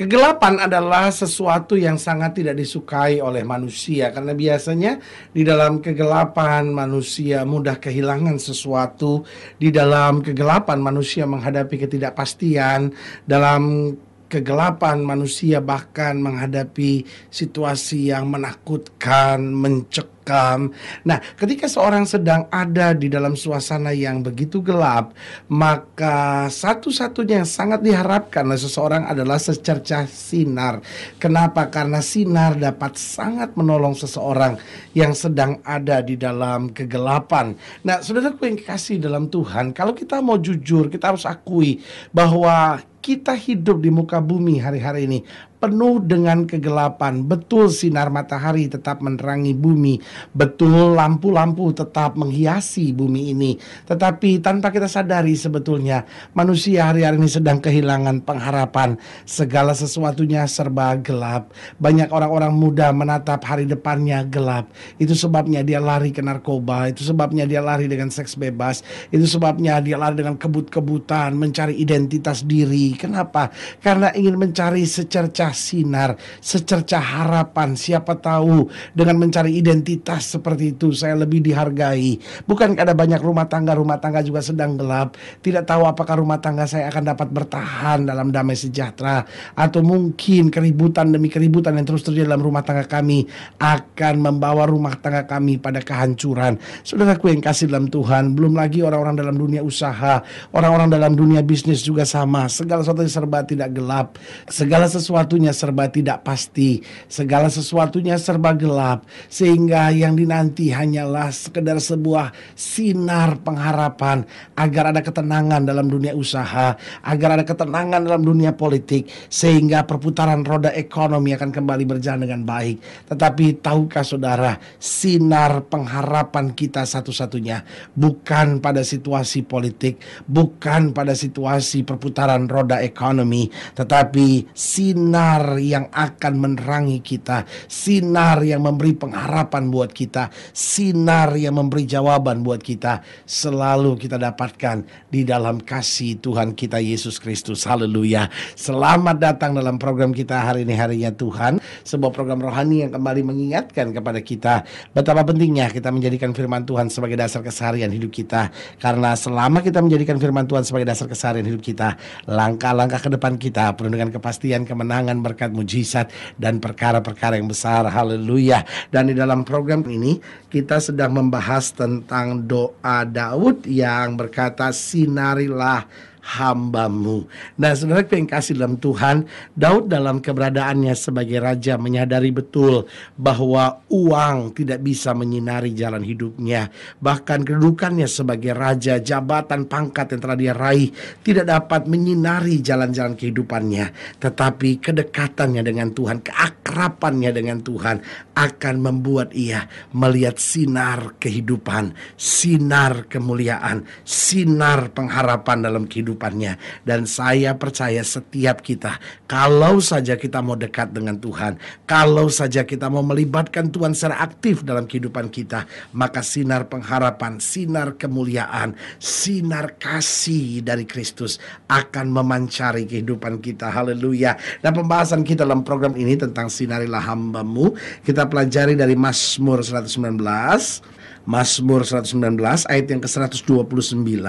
Kegelapan adalah sesuatu yang sangat tidak disukai oleh manusia karena biasanya di dalam kegelapan manusia mudah kehilangan sesuatu, di dalam kegelapan manusia menghadapi ketidakpastian, dalam kegelapan manusia bahkan menghadapi situasi yang menakutkan, mencekam. Nah, ketika seorang sedang ada di dalam suasana yang begitu gelap, maka satu-satunya yang sangat diharapkan oleh seseorang adalah secercah sinar. Kenapa? Karena sinar dapat sangat menolong seseorang yang sedang ada di dalam kegelapan. Nah, saudaraku yang kasih dalam Tuhan, kalau kita mau jujur, kita harus akui bahwa kita hidup di muka bumi hari-hari ini penuh dengan kegelapan. Betul sinar matahari tetap menerangi bumi, betul lampu-lampu tetap menghiasi bumi ini. Tetapi tanpa kita sadari sebetulnya manusia hari-hari ini sedang kehilangan pengharapan. Segala sesuatunya serba gelap. Banyak orang-orang muda menatap hari depannya gelap. Itu sebabnya dia lari ke narkoba, itu sebabnya dia lari dengan seks bebas, itu sebabnya dia lari dengan kebut-kebutan, mencari identitas diri. Kenapa? Karena ingin mencari secercah sinar, secercah harapan. Siapa tahu dengan mencari identitas seperti itu saya lebih dihargai. Bukan ada banyak rumah tangga, rumah tangga juga sedang gelap. Tidak tahu apakah rumah tangga saya akan dapat bertahan dalam damai sejahtera atau mungkin keributan demi keributan yang terus terjadi dalam rumah tangga kami akan membawa rumah tangga kami pada kehancuran. Saudaraku yang kasih dalam Tuhan, belum lagi orang-orang dalam dunia usaha, orang-orang dalam dunia bisnis juga sama. Segala sesuatu serba tidak gelap. Segala sesuatu sesuatunya serba tidak pasti, segala sesuatunya serba gelap, sehingga yang dinanti hanyalah sekedar sebuah sinar pengharapan agar ada ketenangan dalam dunia usaha, agar ada ketenangan dalam dunia politik, sehingga perputaran roda ekonomi akan kembali berjalan dengan baik. Tetapi tahukah saudara, sinar pengharapan kita satu-satunya bukan pada situasi politik, bukan pada situasi perputaran roda ekonomi, tetapi sinar sinar yang akan menerangi kita, sinar yang memberi pengharapan buat kita, sinar yang memberi jawaban buat kita, selalu kita dapatkan di dalam kasih Tuhan kita Yesus Kristus. Haleluya. Selamat datang dalam program kita hari ini harinya Tuhan, sebuah program rohani yang kembali mengingatkan kepada kita betapa pentingnya kita menjadikan firman Tuhan sebagai dasar keseharian hidup kita. Karena selama kita menjadikan firman Tuhan sebagai dasar keseharian hidup kita, langkah-langkah ke depan kita penuh dengan kepastian kemenangan berkat mujizat dan perkara-perkara yang besar. Haleluya. Dan di dalam program ini kita sedang membahas tentang doa Daud yang berkata sinarilah hambamu. Nah sebenarnya yang kasih dalam Tuhan, Daud dalam keberadaannya sebagai raja menyadari betul bahwa uang tidak bisa menyinari jalan hidupnya. Bahkan kedudukannya sebagai raja, jabatan, pangkat yang telah dia raih tidak dapat menyinari jalan-jalan kehidupannya. Tetapi kedekatannya dengan Tuhan, keakrapannya dengan Tuhan akan membuat ia melihat sinar kehidupan, sinar kemuliaan, sinar pengharapan dalam kehidupan kehidupannya. Dan saya percaya setiap kita, kalau saja kita mau dekat dengan Tuhan, kalau saja kita mau melibatkan Tuhan secara aktif dalam kehidupan kita, maka sinar pengharapan, sinar kemuliaan, sinar kasih dari Kristus akan memancari kehidupan kita. Haleluya. Dan pembahasan kita dalam program ini tentang sinarilah hambamu, kita pelajari dari Mazmur 119 Mazmur 119 ayat yang ke-129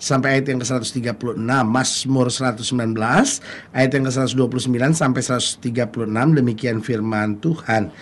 sampai ayat yang ke-136, Mazmur 119 ayat yang ke-129 sampai 136 demikian firman Tuhan.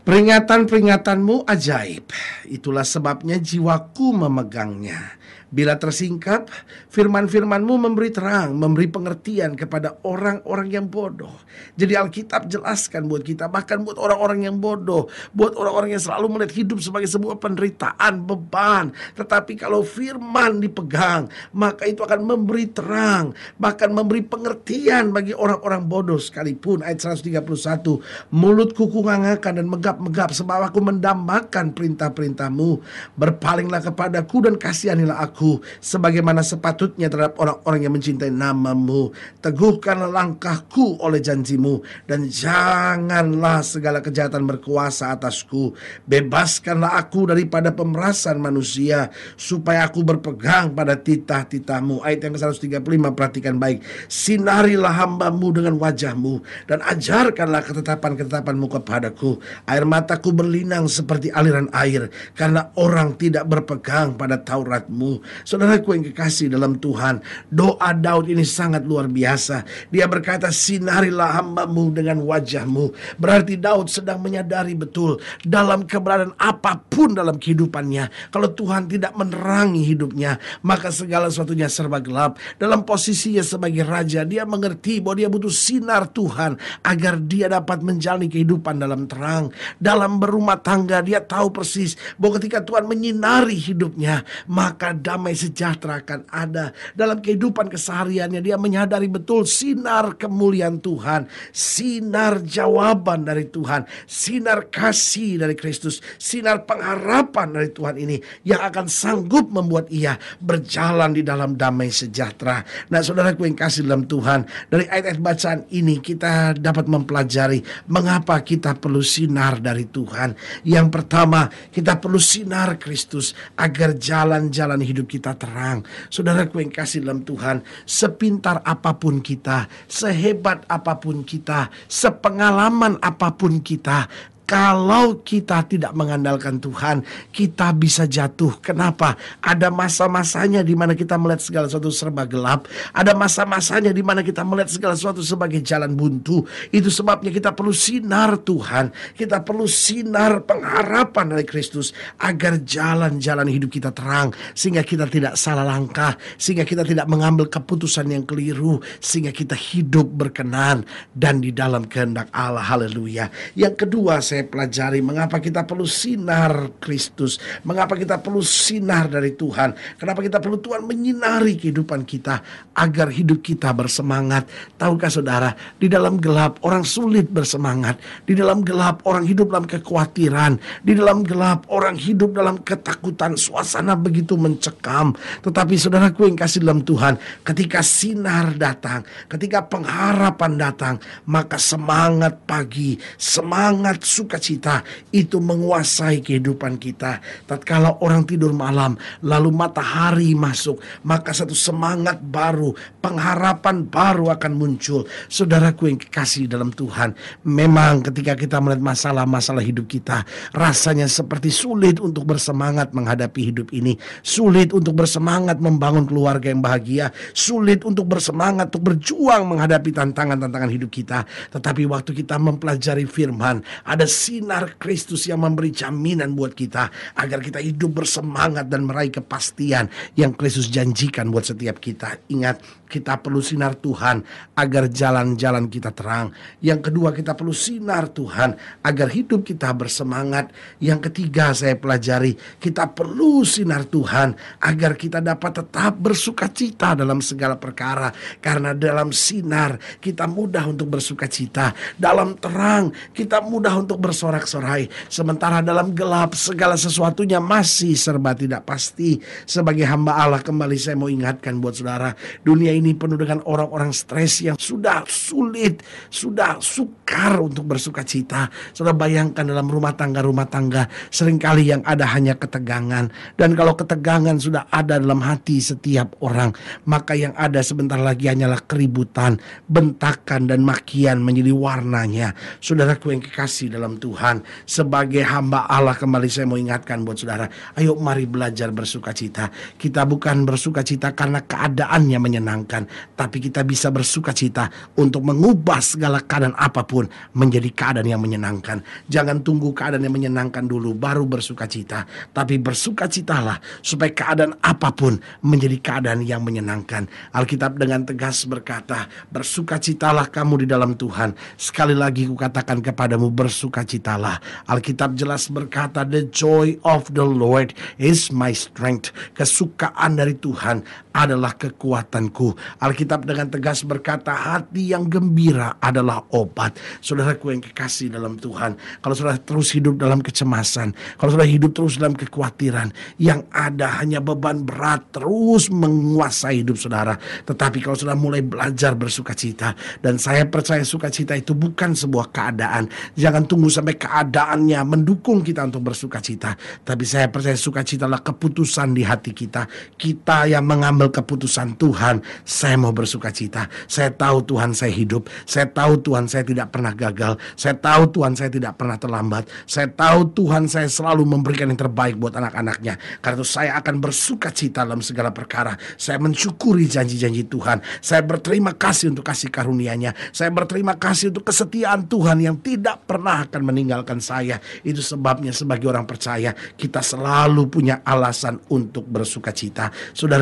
Peringatan-peringatanmu ajaib, itulah sebabnya jiwaku memegangnya. Bila tersingkap, firman-firmanmu memberi terang, memberi pengertian kepada orang-orang yang bodoh. Jadi Alkitab jelaskan buat kita, bahkan buat orang-orang yang bodoh, buat orang-orang yang selalu melihat hidup sebagai sebuah penderitaan, beban. Tetapi kalau firman dipegang, maka itu akan memberi terang, bahkan memberi pengertian bagi orang-orang bodoh sekalipun. Ayat 131, mulutku ngangakan dan megap-megap sebab aku mendambakan perintah-perintahmu. Berpalinglah kepadaku dan kasihanilah aku aku sebagaimana sepatutnya terhadap orang-orang yang mencintai namamu. Teguhkanlah langkahku oleh janjimu dan janganlah segala kejahatan berkuasa atasku. Bebaskanlah aku daripada pemerasan manusia supaya aku berpegang pada titah-titahmu. Ayat yang ke-135 perhatikan baik. Sinarilah hambamu dengan wajahmu dan ajarkanlah ketetapan-ketetapanmu kepadaku. Air mataku berlinang seperti aliran air karena orang tidak berpegang pada Tauratmu Saudaraku yang kekasih dalam Tuhan, doa Daud ini sangat luar biasa. Dia berkata, sinarilah hambamu dengan wajahmu. Berarti Daud sedang menyadari betul dalam keberadaan apapun dalam kehidupannya. Kalau Tuhan tidak menerangi hidupnya, maka segala sesuatunya serba gelap. Dalam posisinya sebagai raja, dia mengerti bahwa dia butuh sinar Tuhan agar dia dapat menjalani kehidupan dalam terang. Dalam berumah tangga, dia tahu persis bahwa ketika Tuhan menyinari hidupnya, maka damai damai sejahtera akan ada dalam kehidupan kesehariannya. Dia menyadari betul sinar kemuliaan Tuhan, sinar jawaban dari Tuhan, sinar kasih dari Kristus, sinar pengharapan dari Tuhan ini yang akan sanggup membuat ia berjalan di dalam damai sejahtera. Nah, saudara saudaraku yang kasih dalam Tuhan, dari ayat-ayat bacaan ini kita dapat mempelajari mengapa kita perlu sinar dari Tuhan. Yang pertama, kita perlu sinar Kristus agar jalan-jalan hidup kita terang. Saudaraku yang kasih dalam Tuhan, sepintar apapun kita, sehebat apapun kita, sepengalaman apapun kita, kalau kita tidak mengandalkan Tuhan, kita bisa jatuh. Kenapa? Ada masa-masanya di mana kita melihat segala sesuatu serba gelap. Ada masa-masanya di mana kita melihat segala sesuatu sebagai jalan buntu. Itu sebabnya kita perlu sinar Tuhan. Kita perlu sinar pengharapan dari Kristus agar jalan-jalan hidup kita terang sehingga kita tidak salah langkah, sehingga kita tidak mengambil keputusan yang keliru, sehingga kita hidup berkenan dan di dalam kehendak Allah. Haleluya. Yang kedua saya saya pelajari mengapa kita perlu sinar Kristus, mengapa kita perlu sinar dari Tuhan, kenapa kita perlu Tuhan menyinari kehidupan kita agar hidup kita bersemangat. Tahukah saudara, di dalam gelap orang sulit bersemangat, di dalam gelap orang hidup dalam kekhawatiran, di dalam gelap orang hidup dalam ketakutan, suasana begitu mencekam. Tetapi saudara saudaraku yang kasih dalam Tuhan, ketika sinar datang, ketika pengharapan datang, maka semangat pagi, semangat sukacita itu menguasai kehidupan kita. Tatkala orang tidur malam, lalu matahari masuk, maka satu semangat baru, pengharapan baru akan muncul. Saudaraku yang kekasih dalam Tuhan, memang ketika kita melihat masalah-masalah hidup kita, rasanya seperti sulit untuk bersemangat menghadapi hidup ini, sulit untuk bersemangat membangun keluarga yang bahagia, sulit untuk bersemangat untuk berjuang menghadapi tantangan-tantangan hidup kita. Tetapi waktu kita mempelajari firman, ada sinar Kristus yang memberi jaminan buat kita agar kita hidup bersemangat dan meraih kepastian yang Kristus janjikan buat setiap kita. Ingat, kita perlu sinar Tuhan agar jalan-jalan kita terang. Yang kedua, kita perlu sinar Tuhan agar hidup kita bersemangat. Yang ketiga, saya pelajari, kita perlu sinar Tuhan agar kita dapat tetap bersuka cita dalam segala perkara karena dalam sinar kita mudah untuk bersuka cita, dalam terang kita mudah untuk bersorak-sorai. Sementara dalam gelap segala sesuatunya masih serba tidak pasti. Sebagai hamba Allah kembali saya mau ingatkan buat saudara. Dunia ini penuh dengan orang-orang stres yang sudah sulit, sudah sukar untuk bersuka cita. Saudara bayangkan dalam rumah tangga-rumah tangga seringkali yang ada hanya ketegangan. Dan kalau ketegangan sudah ada dalam hati setiap orang. Maka yang ada sebentar lagi hanyalah keributan, bentakan dan makian menjadi warnanya. Saudaraku yang kekasih dalam dalam Tuhan. Sebagai hamba Allah kembali saya mau ingatkan buat saudara. Ayo mari belajar bersuka cita. Kita bukan bersuka cita karena keadaannya menyenangkan. Tapi kita bisa bersuka cita untuk mengubah segala keadaan apapun menjadi keadaan yang menyenangkan. Jangan tunggu keadaan yang menyenangkan dulu baru bersuka cita. Tapi bersuka citalah supaya keadaan apapun menjadi keadaan yang menyenangkan. Alkitab dengan tegas berkata, bersuka citalah kamu di dalam Tuhan. Sekali lagi kukatakan kepadamu bersuka sukacitalah. Alkitab jelas berkata, "The joy of the Lord is my strength." Kesukaan dari Tuhan adalah kekuatanku. Alkitab dengan tegas berkata hati yang gembira adalah obat. Saudaraku yang kekasih dalam Tuhan. Kalau sudah terus hidup dalam kecemasan. Kalau sudah hidup terus dalam kekhawatiran. Yang ada hanya beban berat terus menguasai hidup saudara. Tetapi kalau sudah mulai belajar bersuka cita. Dan saya percaya sukacita itu bukan sebuah keadaan. Jangan tunggu sampai keadaannya mendukung kita untuk bersuka cita. Tapi saya percaya sukacita adalah keputusan di hati kita. Kita yang mengambil mengambil keputusan Tuhan, saya mau bersuka cita. Saya tahu Tuhan saya hidup. Saya tahu Tuhan saya tidak pernah gagal. Saya tahu Tuhan saya tidak pernah terlambat. Saya tahu Tuhan saya selalu memberikan yang terbaik buat anak-anaknya. Karena itu saya akan bersuka cita dalam segala perkara. Saya mensyukuri janji-janji Tuhan. Saya berterima kasih untuk kasih karunia-Nya. Saya berterima kasih untuk kesetiaan Tuhan yang tidak pernah akan meninggalkan saya. Itu sebabnya sebagai orang percaya kita selalu punya alasan untuk bersuka cita.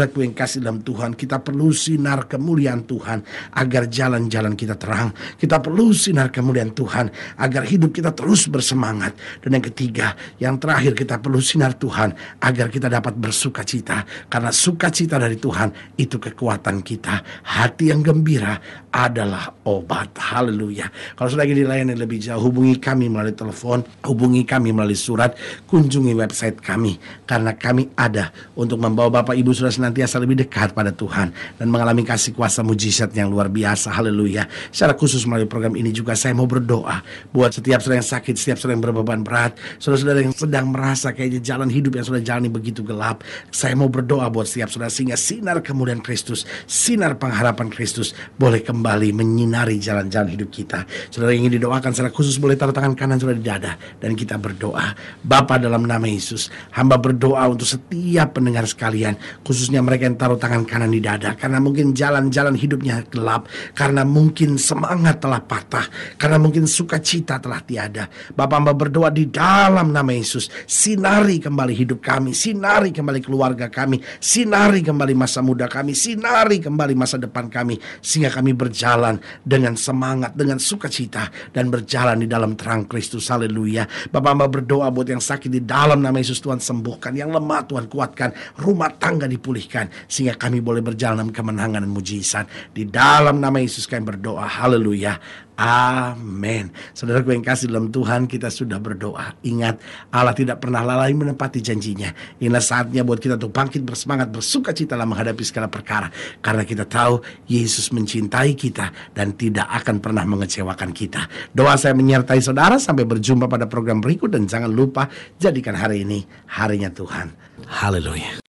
ku yang kasih dalam Tuhan. Kita perlu sinar kemuliaan Tuhan agar jalan-jalan kita terang. Kita perlu sinar kemuliaan Tuhan agar hidup kita terus bersemangat. Dan yang ketiga, yang terakhir kita perlu sinar Tuhan agar kita dapat bersuka cita. Karena sukacita dari Tuhan itu kekuatan kita. Hati yang gembira adalah obat. Haleluya. Kalau sudah ingin dilayani lebih jauh, hubungi kami melalui telepon, hubungi kami melalui surat, kunjungi website kami. Karena kami ada untuk membawa Bapak Ibu sudah senantiasa lebih dekat pada Tuhan. Dan mengalami kasih kuasa mujizat yang luar biasa. Haleluya. Secara khusus melalui program ini juga saya mau berdoa. Buat setiap saudara yang sakit, setiap saudara yang berbeban berat, saudara-saudara yang sedang merasa kayaknya jalan hidup yang sudah jalani begitu gelap. Saya mau berdoa buat setiap saudara sehingga sinar kemudian Kristus, sinar pengharapan Kristus boleh kembali kembali menyinari jalan-jalan hidup kita. Saudara ingin didoakan secara khusus boleh taruh tangan kanan saudara di dada dan kita berdoa. Bapa dalam nama Yesus, hamba berdoa untuk setiap pendengar sekalian, khususnya mereka yang taruh tangan kanan di dada karena mungkin jalan-jalan hidupnya gelap, karena mungkin semangat telah patah, karena mungkin sukacita telah tiada. Bapa hamba berdoa di dalam nama Yesus, sinari kembali hidup kami, sinari kembali keluarga kami, sinari kembali masa muda kami, sinari kembali masa depan kami sehingga kami ber berjalan dengan semangat, dengan sukacita dan berjalan di dalam terang Kristus. Haleluya. Bapak Mbak berdoa buat yang sakit di dalam nama Yesus Tuhan sembuhkan, yang lemah Tuhan kuatkan, rumah tangga dipulihkan sehingga kami boleh berjalan dalam kemenangan dan mujizat. Di dalam nama Yesus kami berdoa. Haleluya. Amin. Saudara yang kasih dalam Tuhan kita sudah berdoa. Ingat Allah tidak pernah lalai menepati janjinya. Inilah saatnya buat kita untuk bangkit bersemangat, bersuka cita dalam menghadapi segala perkara. Karena kita tahu Yesus mencintai kita dan tidak akan pernah mengecewakan kita. Doa saya menyertai saudara sampai berjumpa pada program berikut dan jangan lupa jadikan hari ini harinya Tuhan. Haleluya.